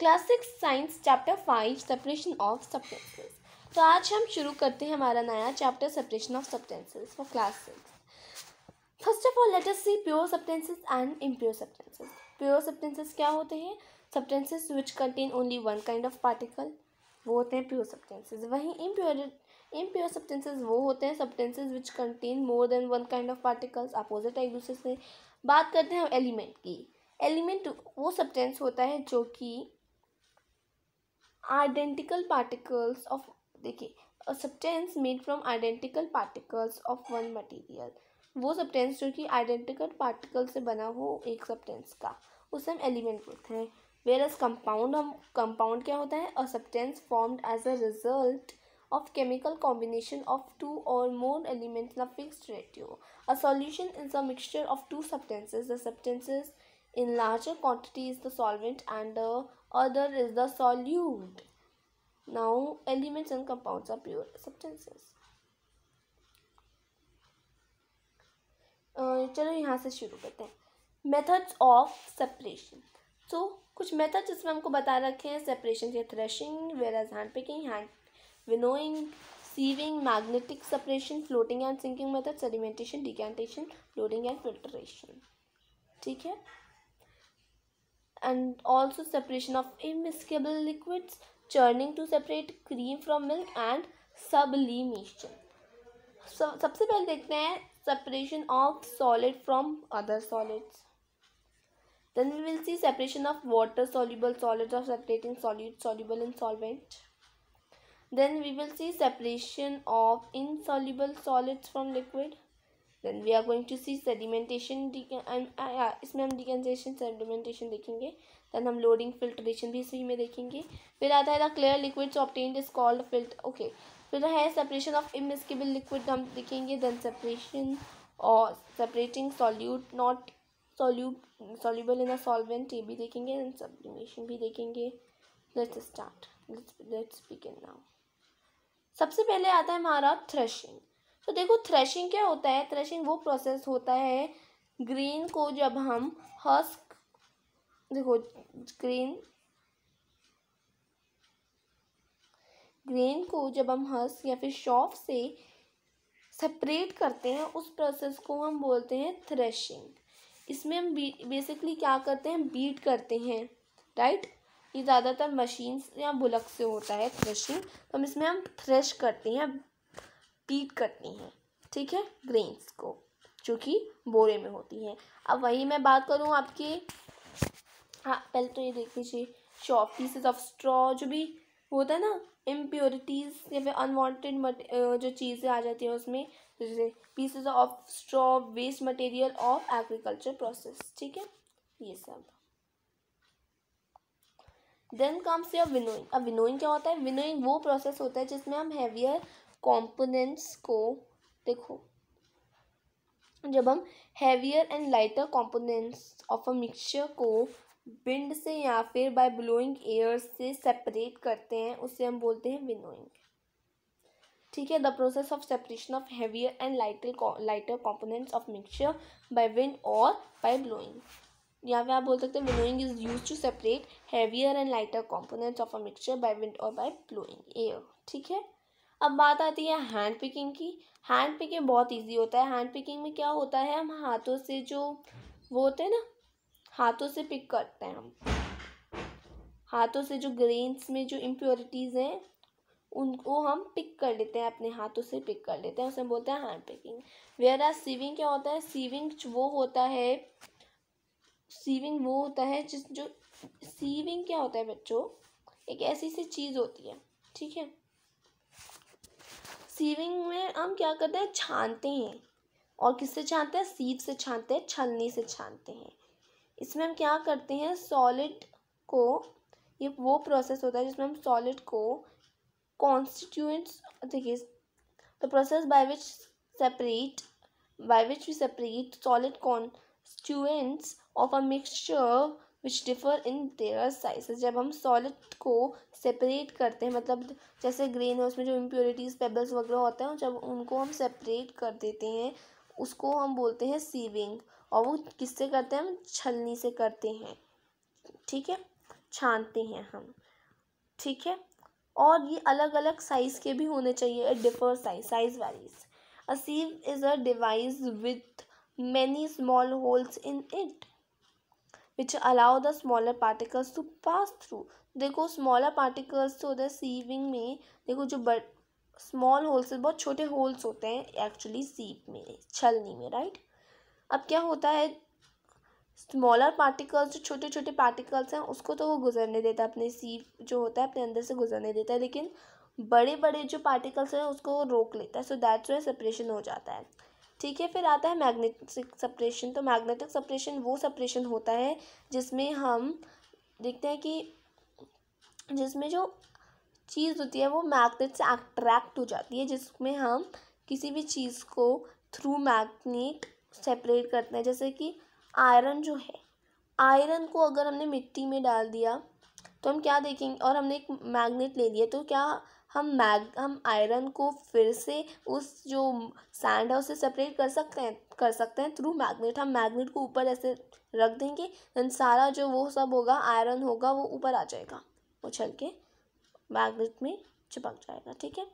Class six science chapter five separation of substances तो आज हम शुरू करते हैं हमारा नया chapter separation of substances for class six first of all let us see pure substances and impure substances pure substances क्या होते हैं substances which contain only one kind of particle वो होते हैं प्योर सब्सटेंसेस वहीं इम्प्योर इम्प्योर सब्सटेंसेस वो होते हैं substances which contain more than one kind of particles opposite है एक दूसरे से बात करते हैं हम एलिमेंट की एलिमेंट वो सब्सटेंस होता है जो कि आइडेंटिकल पार्टिकल्स ऑफ देखिए substance made from identical particles of one material वो सब्सटेंस जो कि आइडेंटिकल पार्टिकल से बना हो एक सब्सटेंस का उसे हम एलिमेंट बोलते हैं वेर एज कंपाउंड हम कंपाउंड क्या होता है a substance formed as a result of chemical combination of two और more elements in a fix ratio a solution is a mixture of two substances the substances in larger quantity is the solvent and the other is the solute. Now elements and compounds are pure substances. Uh, चलो यहाँ से शुरू करते हैं methods of separation सो कुछ methods जिसमें हमको बता रखे हैं सेपरेशन या threshing as hand picking hand winnowing sieving magnetic separation floating and sinking method sedimentation decantation loading and filtration ठीक है and also separation of immiscible liquids, churning to separate cream from milk and sublimation. So, सबसे पहले देखते हैं separation of solid from other solids. Then we will see separation of water soluble solids or separating solid soluble and solvent. Then we will see separation of insoluble solids from liquid. Then we are going to see sedimentation इसमें हम decantation sedimentation देखेंगे then हम loading filtration भी इसी में देखेंगे फिर आता है the clear liquids obtained is called filtrate okay फिर है सेपरेशन ऑफ इमिस्किबल लिक्विड हम देखेंगे देन सेपरेशन और separating solute not solute soluble in a solvent ये भी देखेंगे एंड सब्लिमेशन भी देखेंगे let's start let's let's begin now सबसे पहले आता है हमारा थ्रेशिंग तो देखो थ्रेशिंग क्या होता है थ्रेशिंग वो प्रोसेस होता है ग्रीन को जब हम हस्क देखो ग्रीन ग्रेन को जब हम हस या फिर शॉफ से सेपरेट करते हैं उस प्रोसेस को हम बोलते हैं थ्रेशिंग इसमें हम बेसिकली क्या करते हैं बीट करते हैं राइट ये ज़्यादातर मशीन या बुलक से होता है थ्रेशिंग तो हम इसमें हम थ्रेश करते हैं पीट करनी है ठीक है ग्रेन्स को जो कि बोरे में होती हैं अब वही मैं बात करूँ आपके हाँ पहले तो ये देख लीजिए शॉप पीसेज ऑफ स्ट्रॉ जो भी होता है ना इम्प्योरिटीज़ या फिर अनवांटेड जो चीज़ें आ जाती हैं उसमें जैसे pieces of straw waste material of agriculture process ठीक है ये सब देन कम्स योर विनोइंग अब विनोइंग क्या होता है विनोइंग वो प्रोसेस होता है जिसमें हम हैवियर कंपोनेंट्स को देखो जब हम heavier and lighter components of a mixture को विंड से या फिर बाय ब्लोइंग एयर से सेपरेट करते हैं उसे हम बोलते हैं विनोइंग ठीक है the process of separation of heavier and lighter lighter components of mixture by wind और बाय ब्लोइंग यहाँ पे आप बोल सकते हैं winnowing is used to separate heavier and lighter components of a mixture by wind और बाय ब्लोइंग एयर ठीक है अब बात आती है हैंड पिकिंग की हैंड पिकिंग बहुत इजी होता है हैंड पिकिंग में क्या होता है हम हाथों से जो वो होते हैं ना हाथों से पिक करते हैं हम हाथों से जो ग्रेन्स में जो इम्प्योरिटीज़ हैं उनको हम पिक कर लेते हैं अपने हाथों से पिक कर लेते हैं उसे बोलते हैं hand picking where are sieving क्या होता है सीविंग वो होता है सीविंग वो होता है जिस जो सीविंग क्या होता है बच्चों एक ऐसी सी चीज़ होती है ठीक है सीविंग में हम क्या करते हैं छानते हैं और किससे छानते हैं सीव से छानते हैं छलनी से छानते हैं इसमें हम क्या करते हैं सॉलिड को ये वो प्रोसेस होता है जिसमें हम सॉलिड को कॉन्स्टिट्यूंट्स देखिए the process by which separate by which we separate solid constituents of a mixture which differ in their size जब हम सॉलिड को सेपरेट करते हैं मतलब जैसे ग्रेन है उसमें जो इम्प्योरिटीज़ पेबल्स वगैरह होते हैं जब उनको हम सेपरेट कर देते हैं उसको हम बोलते हैं सीविंग और वो किससे करते हैं हम छलनी से करते हैं ठीक है छानते हैं हम ठीक है और ये अलग अलग साइज़ के भी होने चाहिए differ size size wise a sieve is a device with many small holes in it which allow the smaller particles to pass through देखो smaller particles तो हैं सीविंग में देखो जो बड़ स्मॉल होल्स बहुत छोटे होल्स होते हैं एक्चुअली सीप में छलनी में राइट अब क्या होता है स्मॉलर पार्टिकल्स जो छोटे छोटे पार्टिकल्स हैं उसको तो वो गुजरने देता है अपने सीप जो होता है अपने अंदर से गुजरने देता है लेकिन बड़े बड़े जो पार्टिकल्स हैं उसको वो रोक लेता है सो दैट्स वे सेपरेशन हो जाता है ठीक है फिर आता है मैग्नेटिक सप्रेशन तो मैग्नेटिक सप्रेशन वो सप्रेशन होता है जिसमें हम देखते हैं कि जिसमें जो चीज़ होती है वो मैग्नेट से अट्रैक्ट हो जाती है जिसमें हम किसी भी चीज़ को थ्रू मैग्नेट सेपरेट करते हैं जैसे कि आयरन जो है आयरन को अगर हमने मिट्टी में डाल दिया तो हम क्या देखेंगे और हमने एक मैग्नेट ले लिया तो क्या हम मैग हम आयरन को फिर से उस जो सैंड है उसे सेपरेट कर सकते हैं कर सकते हैं थ्रू मैग्नेट हम मैग्नेट को ऊपर ऐसे रख देंगे दैन सारा जो वो सब होगा आयरन होगा वो ऊपर आ जाएगा उछल के मैग्नेट में चिपक जाएगा ठीक है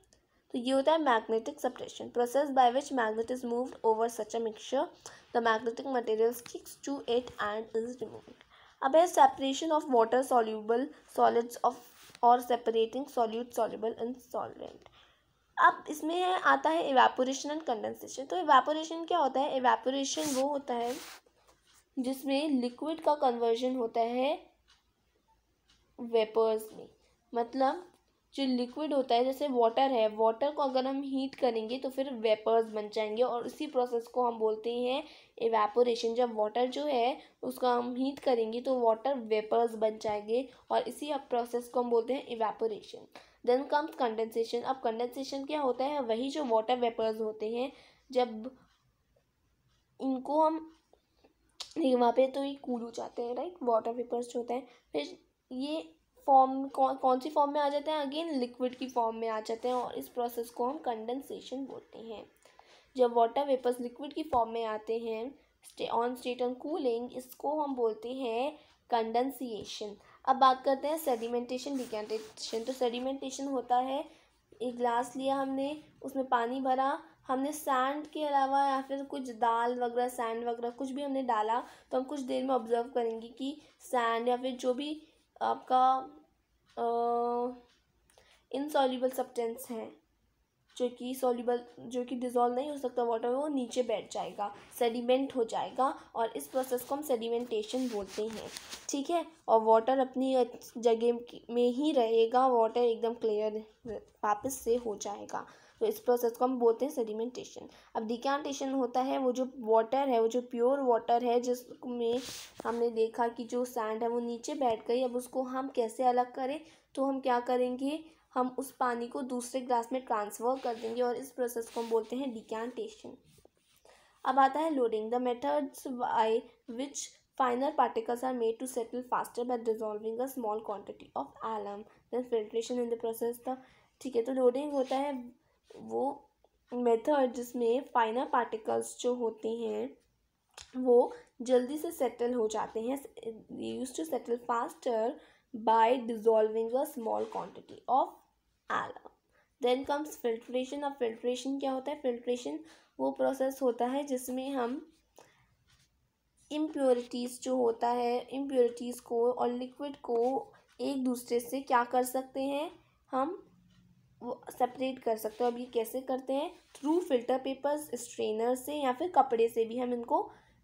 तो ये होता है magnetic separation process by which magnet is moved over such a mixture the magnetic material sticks to it and is removing अब है separation of water soluble solids of और separating solute soluble in solvent अब इसमें आता है evaporation and condensation तो evaporation क्या होता है इवेपोरेशन वो होता है जिसमें लिक्विड का कन्वर्जन होता है वेपर्स में मतलब जो लिक्विड होता है जैसे वाटर है वाटर को अगर हम हीट करेंगे तो फिर वेपर्स तो बन जाएंगे और इसी प्रोसेस को हम बोलते हैं एवेपोरेशन जब वाटर जो है उसका हम हीट करेंगे तो वाटर वेपर्स बन जाएंगे और इसी प्रोसेस को हम बोलते हैं एवेपोरेशन देन कम्स कंडेंसेशन अब कंडेंसेशन क्या होता है वही जो वाटर वेपर्स होते हैं जब इनको हम वहाँ पे तो ये कूल हो जाते हैं राइट वाटर वेपर्स जो होते हैं फिर ये फॉर्म कौन कौन सी फॉर्म में आ जाते हैं अगेन लिक्विड की फॉर्म में आ जाते हैं और इस प्रोसेस को हम कंडेंसेशन बोलते हैं जब वाटर वेपर्स लिक्विड की फॉर्म में आते हैं stay on state on cooling इसको हम बोलते हैं कंडेंसिएशन अब बात करते हैं सेडिमेंटेशन डिकेंटेशन तो सेडिमेंटेशन होता है एक ग्लास लिया हमने उसमें पानी भरा हमने सैंड के अलावा या फिर कुछ दाल वगैरह सैंड वगैरह कुछ भी हमने डाला तो हम कुछ देर में ऑब्जर्व करेंगे कि सैंड या फिर जो भी आपका इनसॉल्यूबल सब्सटेंस है जो कि सॉल्यूबल जो कि डिज़ोल्व नहीं हो सकता वाटर में वो नीचे बैठ जाएगा सेडिमेंट हो जाएगा और इस प्रोसेस को हम सेडिमेंटेशन बोलते हैं ठीक है और वाटर अपनी जगह में ही रहेगा वाटर एकदम क्लियर वापस से हो जाएगा तो इस प्रोसेस को हम बोलते हैं सेडिमेंटेशन अब डिकैंटेशन होता है वो जो वाटर है वो जो प्योर वाटर है जिसमें हमने देखा कि जो सैंड है वो नीचे बैठ गई अब उसको हम कैसे अलग करें तो हम क्या करेंगे हम उस पानी को दूसरे ग्लास में ट्रांसफ़र कर देंगे और इस प्रोसेस को हम बोलते हैं डिकैंटेशन अब आता है loading the methods by which final particles are made to settle faster by dissolving a small quantity of alum filtration in the process the ठीक है तो लोडिंग होता है वो मेथड जिसमें फाइनर पार्टिकल्स जो होते हैं वो जल्दी से सेटल हो जाते हैं used to settle faster by dissolving a small quantity of alum then comes filtration अब फिल्ट्रेशन क्या होता है फिल्ट्रेशन वो प्रोसेस होता है जिसमें हम इम्प्योरिटीज़ जो होता है इम्प्योरिटीज़ को और लिक्विड को एक दूसरे से क्या कर सकते हैं हम वो सेपरेट कर सकते हो अब ये कैसे करते हैं थ्रू फिल्टर पेपर्स स्ट्रेनर से या फिर कपड़े से भी हम इनको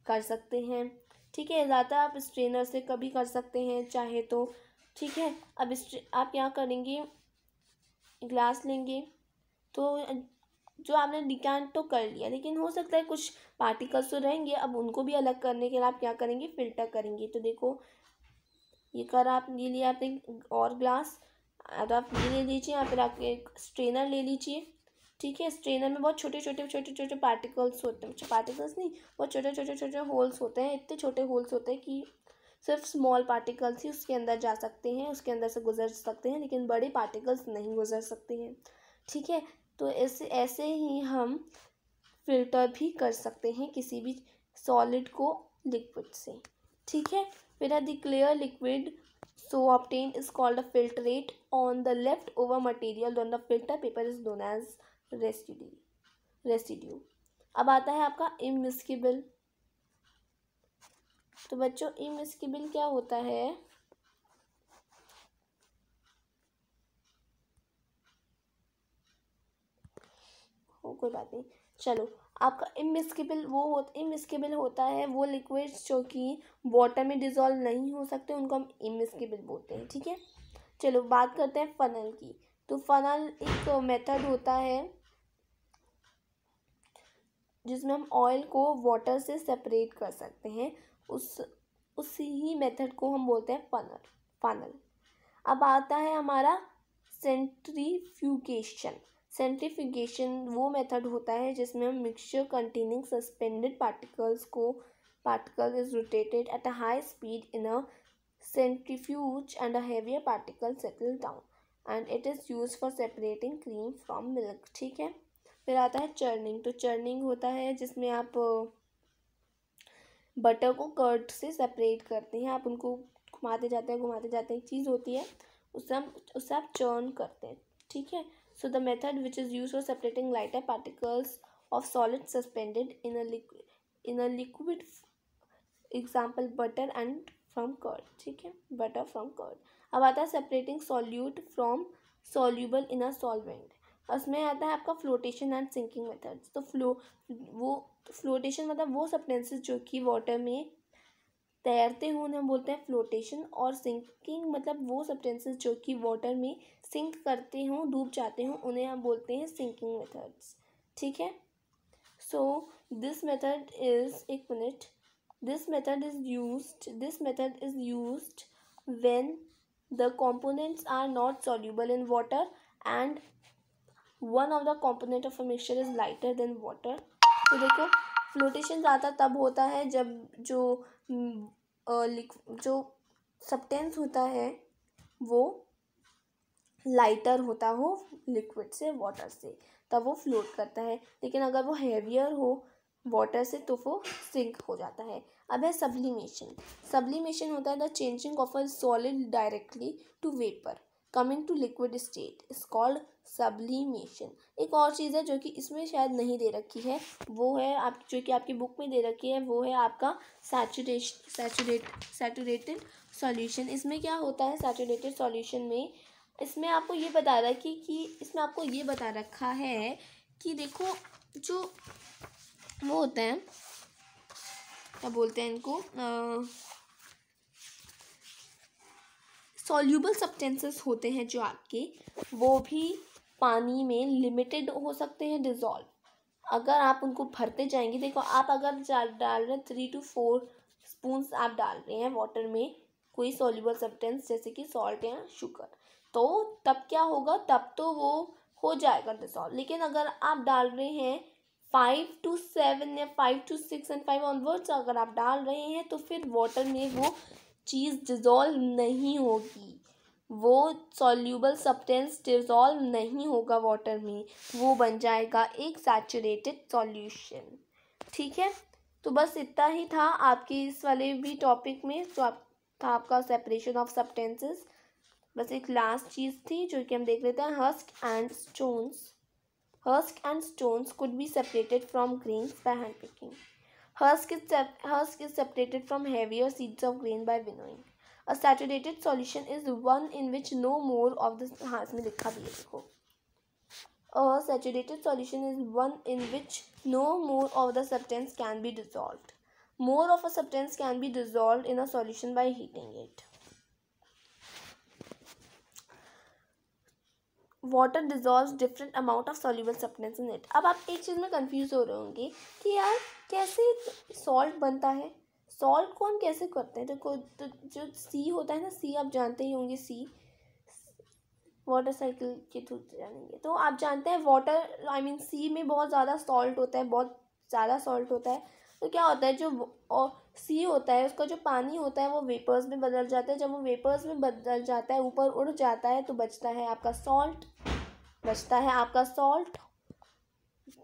कर सकते हैं ठीक है ज़्यादा आप स्ट्रेनर से कभी कर सकते हैं चाहे तो ठीक है अब आप क्या करेंगे ग्लास लेंगे तो जो आपने डिकैंट तो कर लिया लेकिन हो सकता है कुछ पार्टिकल्स तो रहेंगे अब उनको भी अलग करने के लिए आप क्या करेंगे फिल्टर करेंगे तो देखो ये कर आप ये लिया आपने और ग्लास तो आप ये ले लीजिए या फिर आपके एक स्ट्रेनर ले लीजिए ठीक है स्ट्रेनर में बहुत छोटे छोटे छोटे छोटे पार्टिकल्स होते हैं पार्टिकल्स अच्छा, नहीं बहुत छोटे छोटे छोटे होल्स होते हैं इतने छोटे होल्स होते हैं कि सिर्फ स्मॉल पार्टिकल्स ही उसके अंदर जा सकते हैं उसके अंदर से गुजर सकते हैं लेकिन बड़े पार्टिकल्स नहीं गुजर सकते हैं ठीक है तो ऐसे ऐसे ही हम फिल्टर भी कर सकते हैं किसी भी सॉलिड को लिक्विड से ठीक है फिर a clear liquid So obtained is called a filtrate on the leftover material on the filter paper is known as residue. Residue अब आता है आपका इमिस्किबल तो बच्चों इमिस्किबल क्या होता है हो कोई बात नहीं चलो आपका इमिस्केबल वो हो, इमिस्केबल होता है वो लिक्विड्स जो कि वाटर में डिज़ोल्व नहीं हो सकते उनको हम इमिस्केबल बोलते हैं ठीक है चलो बात करते हैं फनल की तो फनल एक मेथड होता है जिसमें हम ऑयल को वाटर से सेपरेट कर सकते हैं उस उसी ही मेथड को हम बोलते हैं फनल फनल अब आता है हमारा सेंट्रीफ्यूगेशन सेंट्रीफिगेशन वो मेथड होता है जिसमें मिक्सचर कंटेनिंग सस्पेंडेड पार्टिकल्स को particle is rotated at a high speed in a centrifuge and a heavier particle settle down and it is used for separating cream from milk ठीक है फिर आता है चर्निंग तो चर्निंग होता है जिसमें आप बटर को कर्ड से सेपरेट करते हैं आप उनको घुमाते जाते हैं घुमाते जाते हैं एक चीज़ होती है उससे हम उससे आप चर्न करते हैं ठीक है so the method which is used for separating lighter particles of solid suspended in in a liquid example butter and from curd ठीक है बटर फ्रॉम कर्ड अब आता है separating solute from soluble in a solvent उसमें आता है आपका flotation and sinking method तो फ्लो वो फ्लोटेशन मतलब वो सप्लेंसेज जो कि वाटर में तैरते हुए उन्हें बोलते हैं फ्लोटेशन और सिंकिंग मतलब वो सब्सटेंसेस जो कि वाटर में सिंक करते हों डूब जाते हों उन्हें हम बोलते हैं सिंकिंग मेथड्स ठीक है सो दिस मेथड इज एक minute this method is used this method is used when the components are not soluble in water and one of the component of a mixture is lighter than water तो देखो flotation ज़्यादा तब होता है जब जो जो सब्टेंस होता है वो लाइटर होता हो लिक्विड से वाटर से तब वो फ्लोट करता है लेकिन अगर वो हैवियर हो वाटर से तो वो सिंक हो जाता है अब है सब्लिमेशन सब्लिमेशन होता है the changing of a solid directly to vapour coming to liquid state is called sublimation एक और चीज़ है जो कि इसमें शायद नहीं दे रखी है वो है आप जो कि आपकी बुक में दे रखी है वो है आपका सैचुरेश सैचुरेट सैचुरेटेड सॉल्यूशन इसमें क्या होता है सैचुरेटेड सॉल्यूशन में इसमें आपको ये बता रहा है कि, कि इसमें आपको ये बता रखा है कि देखो जो वो होते हैं क्या बोलते हैं इनको आ, सॉल्यूबल सब्सटेंसेस होते हैं जो आपके वो भी पानी में लिमिटेड हो सकते हैं डिज़ोल्व अगर आप उनको भरते जाएंगे देखो आप अगर डाल रहे हैं थ्री टू फोर स्पून आप डाल रहे हैं वाटर में कोई सॉल्यूबल सब्सटेंस जैसे कि सॉल्ट या शुगर तो तब क्या होगा तब तो वो हो जाएगा डिजॉल्व लेकिन अगर आप डाल रहे हैं फाइव टू सेवन या five to six and five onwards अगर आप डाल रहे हैं तो फिर वाटर में वो चीज़ डिज़ोल्व नहीं होगी वो सॉल्यूबल सब्सटेंस डिज़ोल्व नहीं होगा वाटर में वो बन जाएगा एक सैचुरेटेड सॉल्यूशन ठीक है तो बस इतना ही था आपके इस वाले भी टॉपिक में जो तो आप था आपका सेपरेशन ऑफ सब्सटेंसेस बस एक लास्ट चीज़ थी जो कि हम देख लेते हैं husk and stones husk and stones could be separated from grains by hand picking Husk is, husk is separated from heavier seeds of grain by winnowing. A saturated solution is one in which no more of the हाँ इसमें likha bhi hai देखो A saturated solution is one in which no more of the substance can be dissolved. More of a substance can be dissolved in a solution by heating it. Water dissolve different amount of soluble substance in it अब आप एक चीज़ में confuse हो रहे होंगे कि यार कैसे सॉल्ट बनता है सॉल्ट को हम कैसे करते हैं देखो तो जो सी होता है ना सी आप जानते ही होंगे सी वाटर साइकिल के थ्रू जानेंगे तो आप जानते हैं वाटर आई मीन सी में बहुत ज़्यादा सॉल्ट होता है बहुत ज़्यादा सॉल्ट होता है तो क्या होता है जो और सी होता है उसका जो पानी होता है वो वेपर्स में बदल जाता है जब वो वेपर्स में बदल जाता है ऊपर उड़ जाता है तो बचता है आपका सॉल्ट बचता है आपका सॉल्ट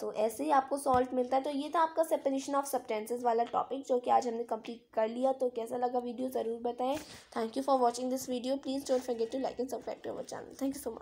तो ऐसे ही आपको सॉल्ट मिलता है तो ये था आपका सेपरेशन ऑफ सब्सटेंसेस वाला टॉपिक जो कि आज हमने कंप्लीट कर लिया तो कैसा लगा वीडियो ज़रूर बताएं thank you for watching this video please don't forget to like and subscribe to our channel thank you so much